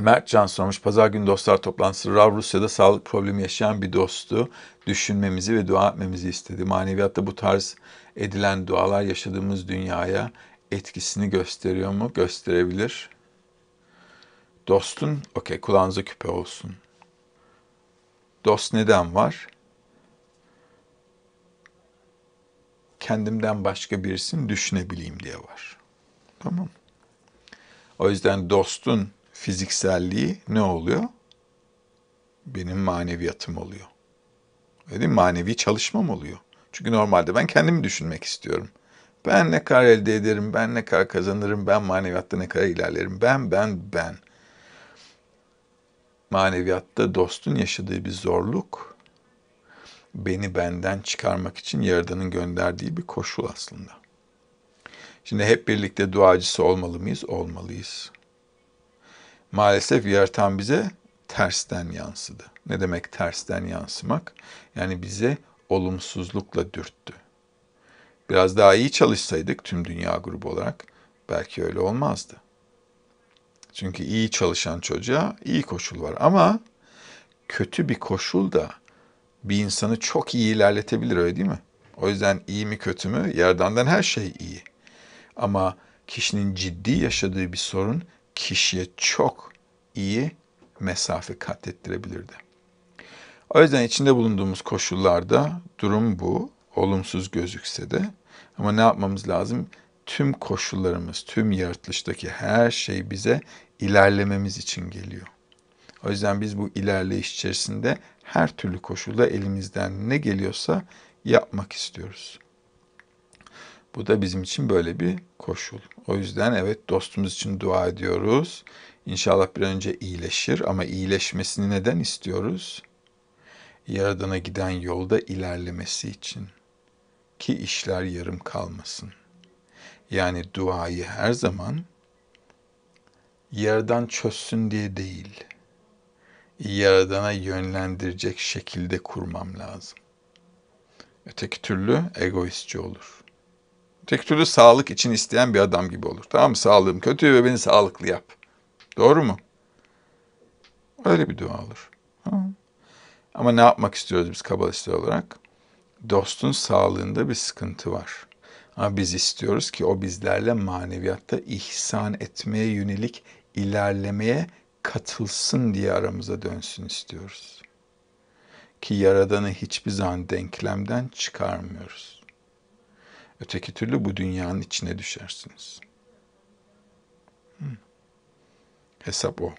Mert Can sormuş. Pazar günü dostlar toplantısı. Rav Rusya'da sağlık problemi yaşayan bir dostu düşünmemizi ve dua etmemizi istedi. Maneviyatta bu tarz edilen dualar yaşadığımız dünyaya etkisini gösteriyor mu? Gösterebilir. Dostun, okey kulağınıza küpe olsun. Dost neden var? Kendimden başka birisini düşünebileyim diye var. Tamam. O yüzden dostun fizikselliği ne oluyor? Benim maneviyatım oluyor. Öyle değil mi? Manevi çalışmam oluyor. Çünkü normalde ben kendimi düşünmek istiyorum. Ben ne kadar elde ederim, ben ne kadar kazanırım, ben maneviyatta ne kadar ilerlerim, ben, ben, ben. Maneviyatta dostun yaşadığı bir zorluk, beni benden çıkarmak için Yaradan'ın gönderdiği bir koşul aslında. Şimdi hep birlikte duacısı olmalı mıyız? Olmalıyız maalesef yaratan bize tersten yansıdı. Ne demek tersten yansımak? Yani bize olumsuzlukla dürttü. Biraz daha iyi çalışsaydık tüm dünya grubu olarak belki öyle olmazdı. Çünkü iyi çalışan çocuğa iyi koşul var ama kötü bir koşul da bir insanı çok iyi ilerletebilir öyle değil mi? O yüzden iyi mi kötü mü? Yerdanden her şey iyi. Ama kişinin ciddi yaşadığı bir sorun kişiye çok iyi mesafe kat ettirebilirdi. O yüzden içinde bulunduğumuz koşullarda durum bu. Olumsuz gözükse de ama ne yapmamız lazım? Tüm koşullarımız, tüm yaratılıştaki her şey bize ilerlememiz için geliyor. O yüzden biz bu ilerleyiş içerisinde her türlü koşulda elimizden ne geliyorsa yapmak istiyoruz. Bu da bizim için böyle bir koşul. O yüzden evet dostumuz için dua ediyoruz. İnşallah bir önce iyileşir ama iyileşmesini neden istiyoruz? Yaradana giden yolda ilerlemesi için. Ki işler yarım kalmasın. Yani duayı her zaman yaradan çözsün diye değil, yaradana yönlendirecek şekilde kurmam lazım. Öteki türlü egoistçi olur. Tek türlü sağlık için isteyen bir adam gibi olur. Tamam mı? Sağlığım kötü ve beni sağlıklı yap. Doğru mu? Öyle bir dua olur. Ama ne yapmak istiyoruz biz kabalistler olarak? Dostun sağlığında bir sıkıntı var. Ama biz istiyoruz ki o bizlerle maneviyatta ihsan etmeye yönelik ilerlemeye katılsın diye aramıza dönsün istiyoruz. Ki Yaradan'ı hiçbir zaman denklemden çıkarmıyoruz. Öteki türlü bu dünyanın içine düşersiniz. Hmm. Hesap o.